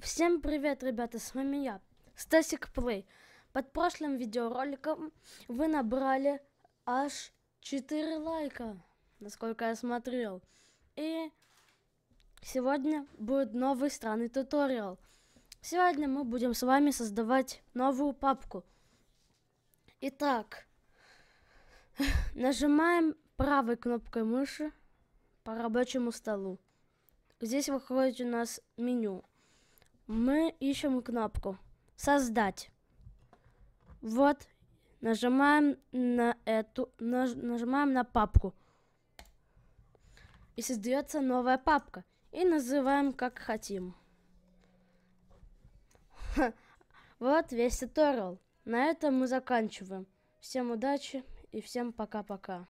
Всем привет, ребята, с вами я, Стасик Плей. Под прошлым видеороликом вы набрали аж 4 лайка, насколько я смотрел. И сегодня будет новый странный туториал. Сегодня мы будем с вами создавать новую папку. Итак, нажимаем правой кнопкой мыши по рабочему столу. Здесь выходит у нас меню мы ищем кнопку «Создать». Вот, нажимаем на эту, наж, нажимаем на папку. И создается новая папка. И называем как хотим. Вот весь туториал. На этом мы заканчиваем. Всем удачи и всем пока-пока.